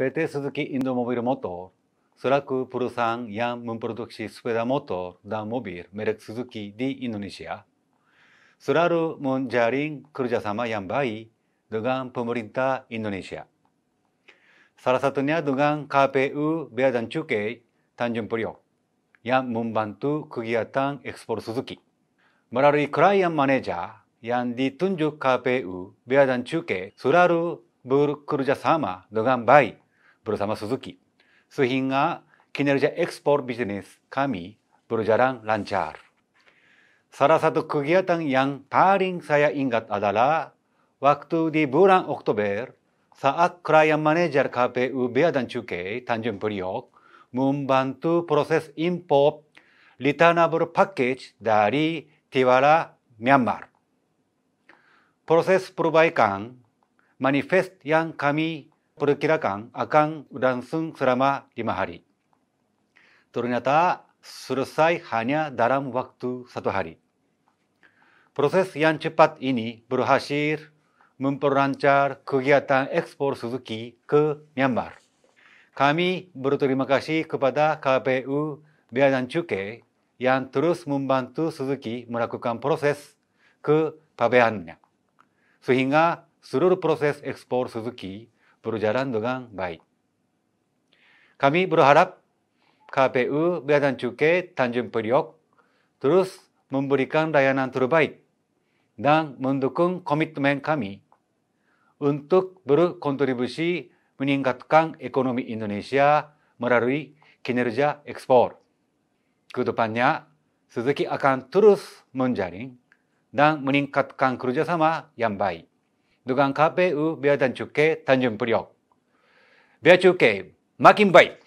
Pertenece-lhe indomobil motor. Selaku perusahaan yang memproduksi sepeda motor dan mobil merek Suzuki di Indonesia, selalu menjalin kerjasama yang baik dengan pemerintah Indonesia. Salah satunya dengan KPU Bea dan Cukai Tanjung Priok yang membantu kegiatan ekspor Suzuki. Melalui klien manajer yang ditunjuk KPU Bea dan Cukai selalu bekerjasama dengan baik bersama Suzuki. Sehingga kinerja ekspor bisnis kami berjalan lancar. Salah satu kegiatan yang paling saya ingat adalah waktu di bulan Oktober saat klien manajer KPU Bea dan Cukai Tanjung Priok membantu proses impor returnable package dari Tiwara, Myanmar. Proses perbaikan manifest yang kami perkirakan akan berlangsung selama lima hari. Ternyata selesai hanya dalam waktu satu hari. Proses yang cepat ini berhasil memperlancar kegiatan ekspor Suzuki ke Myanmar. Kami berterima kasih kepada KPU Bea dan Cukai yang terus membantu Suzuki melakukan proses ke pabeannya. Sehingga seluruh proses ekspor Suzuki berjalan dengan baik. Kami berharap KPU Badan Cukai Tanjung Priok terus memberikan layanan terbaik dan mendukung komitmen kami untuk berkontribusi meningkatkan ekonomi Indonesia melalui kinerja ekspor. Kedepannya, Suzuki akan terus menjaring dan meningkatkan kerjasama yang baik. 누간 카페의 몇 단축계 단전 부력. 몇 주께 마긴 바이.